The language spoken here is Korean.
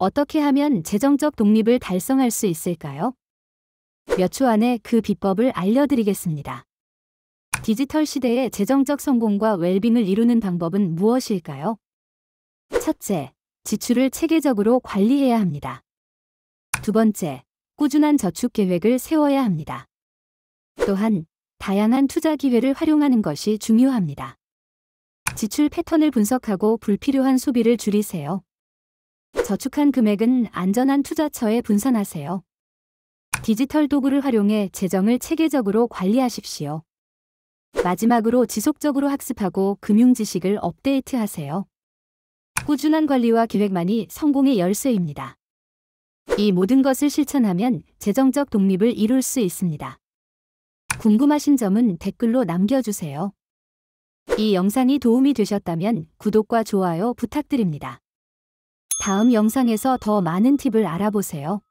어떻게 하면 재정적 독립을 달성할 수 있을까요? 몇 초 안에 그 비법을 알려드리겠습니다. 디지털 시대의 재정적 성공과 웰빙을 이루는 방법은 무엇일까요? 첫째, 지출을 체계적으로 관리해야 합니다. 두 번째, 꾸준한 저축 계획을 세워야 합니다. 또한 다양한 투자 기회를 활용하는 것이 중요합니다. 지출 패턴을 분석하고 불필요한 소비를 줄이세요. 저축한 금액은 안전한 투자처에 분산하세요. 디지털 도구를 활용해 재정을 체계적으로 관리하십시오. 마지막으로 지속적으로 학습하고 금융 지식을 업데이트하세요. 꾸준한 관리와 기획만이 성공의 열쇠입니다. 이 모든 것을 실천하면 재정적 독립을 이룰 수 있습니다. 궁금하신 점은 댓글로 남겨주세요. 이 영상이 도움이 되셨다면 구독과 좋아요 부탁드립니다. 다음 영상에서 더 많은 팁을 알아보세요.